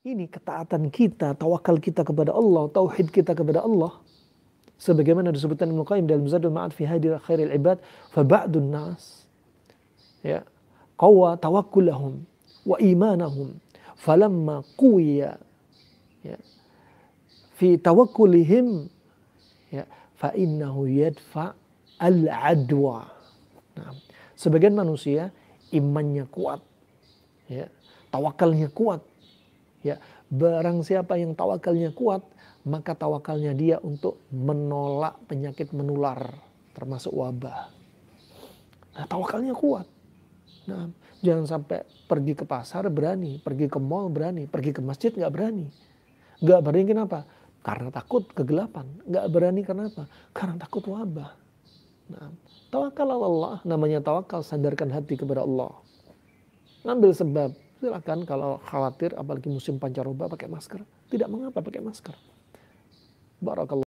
ini ketaatan kita, tawakal kita kepada Allah, tauhid kita kepada Allah. Sebagaimana disebutkan Ibnu Qayyim dalam Zadul Ma'ad fi hadir Khairil Ibad, fa ba'dun nas ya qawa tawakkulahum wa imanahum falamma quwiya ya fi tawakkulihim ya fa innahu yadfa al adwa nah, sebagian manusia imannya kuat ya tawakalnya kuat Ya, barang siapa yang tawakalnya kuat, maka tawakalnya dia untuk menolak penyakit menular, termasuk wabah. Nah, tawakalnya kuat. Nah, jangan sampai pergi ke pasar berani, pergi ke mall berani, pergi ke masjid nggak berani. Nggak berani kenapa? Karena takut kegelapan. Nggak berani kenapa Karena takut wabah. Nah, tawakal Allah, namanya tawakal, sandarkan hati kepada Allah. Ngambil sebab, Silakan kalau khawatir apalagi musim pancaroba pakai masker. Tidak mengapa pakai masker. Barakallah.